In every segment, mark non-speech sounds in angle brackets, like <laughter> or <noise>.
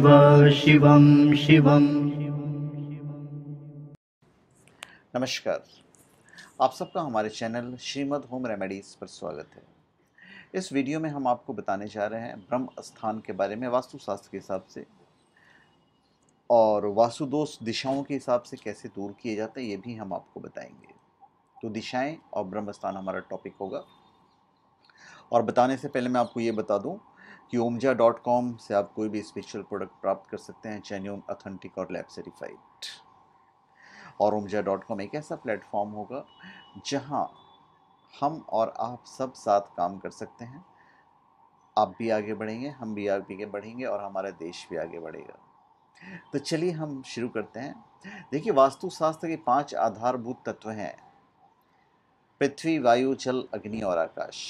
शिवम शिवम नमस्कार आप सबका हमारे चैनल श्रीमद होम रेमेडीज पर स्वागत है इस वीडियो में हम आपको बताने जा रहे हैं ब्रह्म स्थान के बारे में वास्तु शास्त्र के हिसाब से और वास्तुदोष दिशाओं के हिसाब से कैसे दूर किए जाते हैं ये भी हम आपको बताएंगे तो दिशाएं और ब्रह्म स्थान हमारा टॉपिक होगा और बताने से पहले मैं आपको ये बता दूं कि ओमजा डॉट कॉम से आप कोई भी स्पेशल प्रोडक्ट प्राप्त कर सकते हैं चैन्यूम अथेंटिक और लैब सर्टिफाइड और ओमजा डॉट कॉम एक ऐसा प्लेटफॉर्म होगा जहां हम और आप सब साथ काम कर सकते हैं आप भी आगे बढ़ेंगे हम भी आगे बढ़ेंगे और हमारा देश भी आगे बढ़ेगा तो चलिए हम शुरू करते हैं देखिए वास्तुशास्त्र के पांच आधारभूत तत्व हैं पृथ्वी वायु जल अग्नि और आकाश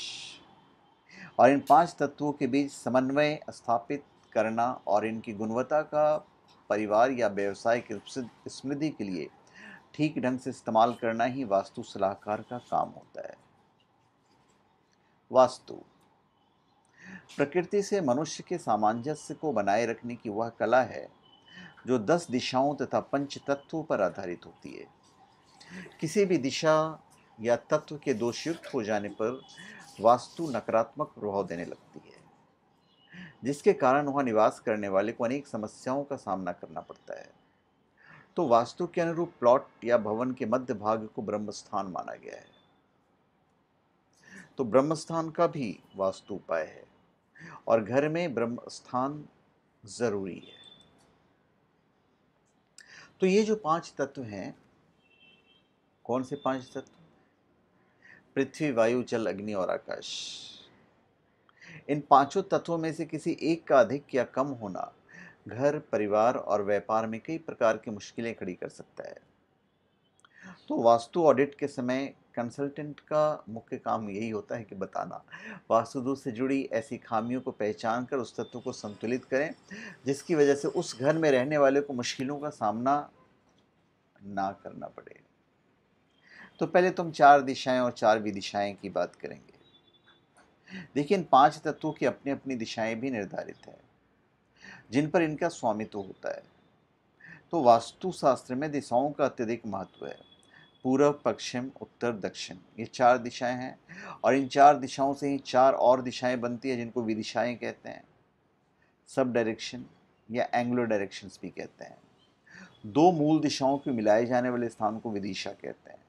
और इन पांच तत्वों के बीच समन्वय स्थापित करना और इनकी गुणवत्ता का परिवार या व्यवसाय की स्मृति के लिए ठीक ढंग से इस्तेमाल करना ही वास्तु सलाहकार का काम होता है वास्तु प्रकृति से मनुष्य के सामंजस्य को बनाए रखने की वह कला है जो दस दिशाओं तथा पंच तत्वों पर आधारित होती है किसी भी दिशा या तत्व के दोषयुक्त हो जाने पर वास्तु नकारात्मक प्रभाव देने लगती है जिसके कारण वहाँ निवास करने वाले को अनेक समस्याओं का सामना करना पड़ता है तो वास्तु के अनुरूप प्लॉट या भवन के मध्य भाग को ब्रह्मस्थान माना गया है तो ब्रह्मस्थान का भी वास्तु उपाय है और घर में ब्रह्मस्थान जरूरी है तो ये जो पांच तत्व हैं कौन से पांच तत्व पृथ्वी वायु जल अग्नि और आकाश इन पांचों तत्वों में से किसी एक का अधिक या कम होना घर परिवार और व्यापार में कई प्रकार की मुश्किलें खड़ी कर सकता है तो वास्तु ऑडिट के समय कंसल्टेंट का मुख्य काम यही होता है कि बताना वास्तुदोष से जुड़ी ऐसी खामियों को पहचान कर उस तत्व को संतुलित करें जिसकी वजह से उस घर में रहने वाले को मुश्किलों का सामना ना करना पड़े तो पहले तुम चार दिशाएं और चार विदिशाएं की बात करेंगे देखिए पांच तत्वों की अपनी अपनी दिशाएं भी निर्धारित है जिन पर इनका स्वामित्व होता है तो वास्तुशास्त्र में दिशाओं का अत्यधिक महत्व है पूर्व पश्चिम उत्तर दक्षिण ये चार दिशाएं हैं और इन चार दिशाओं से ही चार और दिशाएं बनती है जिनको विदिशाएं कहते हैं सब डायरेक्शन या एंग्लो डायरेक्शंस भी कहते हैं दो मूल दिशाओं के मिलाए जाने वाले स्थान को विदिशा कहते हैं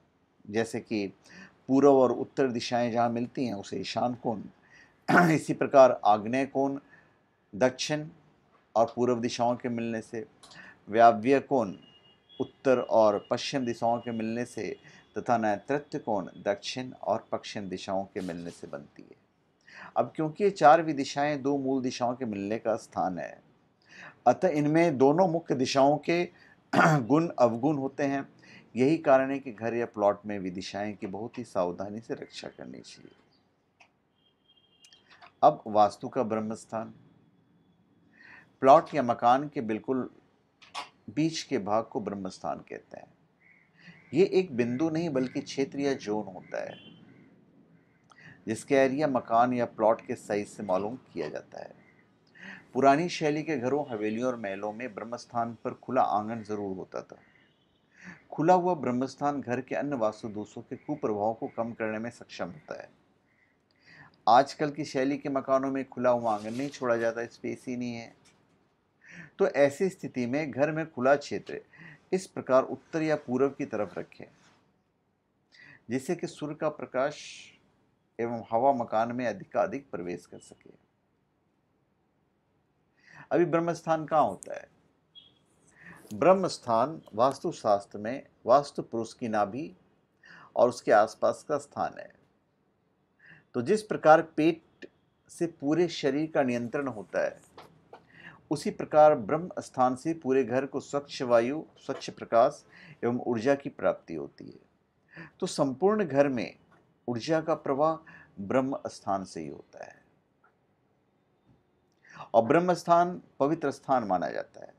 जैसे कि पूर्व और उत्तर दिशाएं जहाँ मिलती हैं उसे ईशान कोण <clears throat> इसी प्रकार आग्नेय कोण दक्षिण और पूर्व दिशाओं के मिलने से व्याव्य कोण उत्तर और पश्चिम दिशाओं के मिलने से तथा नैतृत्व कोण दक्षिण और पश्चिम दिशाओं के मिलने से बनती है अब क्योंकि ये चार भी दिशाएं दो मूल दिशाओं के मिलने का स्थान है अतः इनमें दोनों मुख्य दिशाओं के <clears throat> गुण अवगुण होते हैं यही कारण है कि घर या प्लॉट में विदिशाएं की बहुत ही सावधानी से रक्षा करनी चाहिए अब वास्तु का ब्रह्म स्थान प्लॉट या मकान के बिल्कुल बीच के भाग को ब्रह्म स्थान कहते हैं ये एक बिंदु नहीं बल्कि क्षेत्र या जोन होता है जिसके एरिया मकान या प्लॉट के साइज से मालूम किया जाता है पुरानी शैली के घरों हवेलियों और महलों में ब्रह्मस्थान पर खुला आंगन जरूर होता था खुला हुआ ब्रह्मस्थान घर के अन्य वास्तु दोषों के कुप्रभाव को कम करने में सक्षम होता है आजकल की शैली के मकानों में खुला हुआ आंगन नहीं छोड़ा जाता स्पेस ही नहीं है तो ऐसी स्थिति में घर में खुला क्षेत्र इस प्रकार उत्तर या पूर्व की तरफ रखें जिससे कि सूर्य का प्रकाश एवं हवा मकान में अधिकाधिक प्रवेश कर सके अभी ब्रह्मस्थान कहाँ होता है ब्रह्म स्थान वास्तुशास्त्र में वास्तु पुरुष की नाभि और उसके आसपास का स्थान है तो जिस प्रकार पेट से पूरे शरीर का नियंत्रण होता है उसी प्रकार ब्रह्म स्थान से पूरे घर को स्वच्छ वायु स्वच्छ प्रकाश एवं ऊर्जा की प्राप्ति होती है तो संपूर्ण घर में ऊर्जा का प्रवाह ब्रह्म स्थान से ही होता है और ब्रह्म स्थान पवित्र स्थान माना जाता है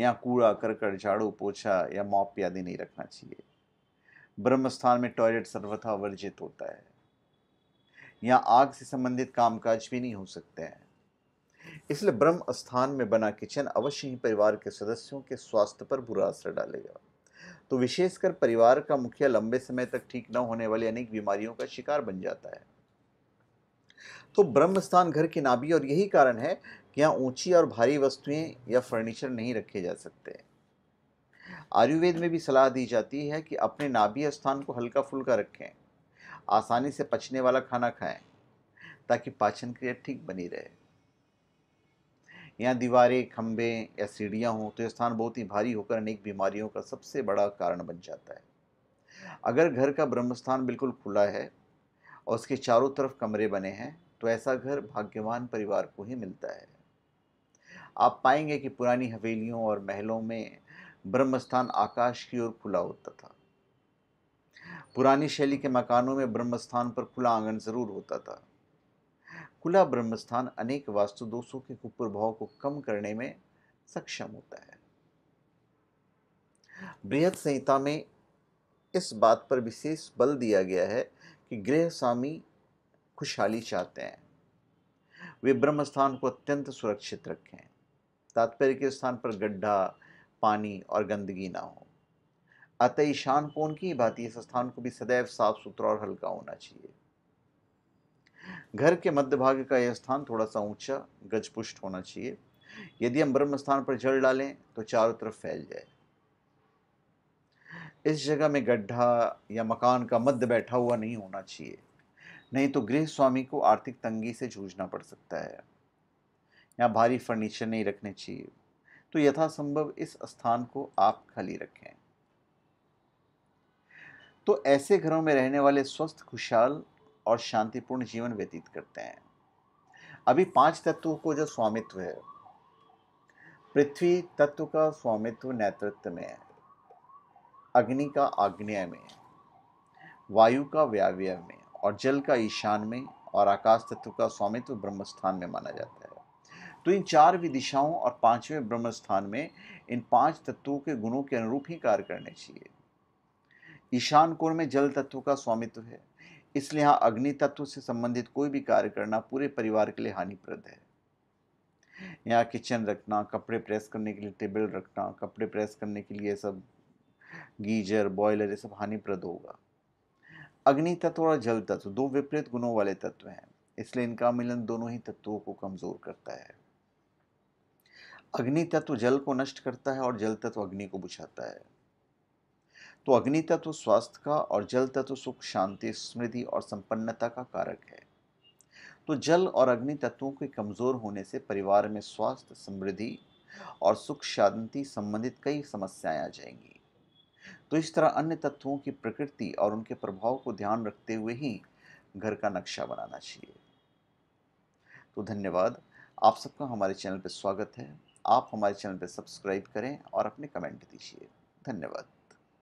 या कूड़ा करकट झाड़ू पोछा या मॉप आदि नहीं रखना चाहिए ब्रह्म स्थान में टॉयलेट सर्वथा वर्जित होता है या आग से संबंधित कामकाज भी नहीं हो सकते हैं इसलिए ब्रह्म स्थान में बना किचन अवश्य ही परिवार के सदस्यों के स्वास्थ्य पर बुरा असर डालेगा तो विशेषकर परिवार का मुखिया लंबे समय तक ठीक न होने वाली अनेक बीमारियों का शिकार बन जाता है तो ब्रह्म स्थान घर की नाभि और यही कारण है कि यहाँ ऊंची और भारी वस्तुएं या फर्नीचर नहीं रखे जा सकते आयुर्वेद में भी सलाह दी जाती है कि अपने नाभि स्थान को हल्का फुल्का रखें आसानी से पचने वाला खाना खाएं ताकि पाचन क्रिया ठीक बनी रहे यहाँ दीवारें खम्भे या सीढ़ियाँ हों तो यह स्थान बहुत ही भारी होकर अनेक बीमारियों का सबसे बड़ा कारण बन जाता है अगर घर का ब्रह्मस्थान बिल्कुल खुला है और उसके चारों तरफ कमरे बने हैं तो ऐसा घर भाग्यवान परिवार को ही मिलता है आप पाएंगे कि पुरानी हवेलियों और महलों में ब्रह्मस्थान आकाश की ओर खुला होता था पुरानी शैली के मकानों में ब्रह्मस्थान पर खुला आंगन जरूर होता था खुला ब्रह्मस्थान अनेक वास्तु दोषों के कुप्रभाव को कम करने में सक्षम होता है बृहद संहिता में इस बात पर विशेष बल दिया गया है कि गृह स्वामी खुशहाली चाहते हैं वे ब्रह्मस्थान को अत्यंत सुरक्षित रखें तात्पर्य के स्थान पर गड्ढा पानी और गंदगी ना हो अतः ईशान कोण की भांति इस स्थान को भी सदैव साफ सुथरा और हल्का होना चाहिए घर के मध्य भाग का यह स्थान थोड़ा सा ऊंचा गजपुष्ट होना चाहिए यदि हम ब्रह्म स्थान पर जल डालें तो चारों तरफ फैल जाए इस जगह में गड्ढा या मकान का मध्य बैठा हुआ नहीं होना चाहिए नहीं तो गृह स्वामी को आर्थिक तंगी से जूझना पड़ सकता है या भारी फर्नीचर नहीं रखने चाहिए तो यथासंभव इस स्थान को आप खाली रखें तो ऐसे घरों में रहने वाले स्वस्थ खुशहाल और शांतिपूर्ण जीवन व्यतीत करते हैं अभी पांच तत्वों को जो स्वामित्व है पृथ्वी तत्व का स्वामित्व नेतृत्व में है अग्नि का आग्नेय में वायु का व्यावय में और जल का ईशान में और आकाश तत्व का स्वामित्व ब्रह्मस्थान में माना जाता है तो इन चार विदिशाओं और पांचवें ब्रह्म स्थान में इन पांच तत्वों के गुणों के अनुरूप ही कार्य करने चाहिए ईशान कोण में जल तत्व का स्वामित्व है इसलिए यहाँ अग्नि तत्व से संबंधित कोई भी कार्य करना पूरे परिवार के लिए हानिप्रद है यहाँ किचन रखना कपड़े प्रेस करने के लिए टेबल रखना कपड़े प्रेस करने के लिए सब गीजर बॉयलर ये सब हानिप्रद होगा अग्नि तत्व और जल तत्व दो विपरीत गुणों वाले तत्व हैं इसलिए इनका मिलन दोनों ही तत्वों को कमज़ोर करता है अग्नि तत्व जल को नष्ट करता है और जल तत्व अग्नि को बुझाता है तो अग्नि तत्व स्वास्थ्य का और जल तत्व सुख शांति समृद्धि और संपन्नता का कारक है तो जल और अग्नि तत्वों के कमज़ोर होने से परिवार में स्वास्थ्य समृद्धि और सुख शांति संबंधित कई समस्याएं आ जाएंगी तो इस तरह अन्य तत्वों की प्रकृति और उनके प्रभाव को ध्यान रखते हुए ही घर का नक्शा बनाना चाहिए तो धन्यवाद आप सबका हमारे चैनल पर स्वागत है आप हमारे चैनल पर सब्सक्राइब करें और अपने कमेंट दीजिए धन्यवाद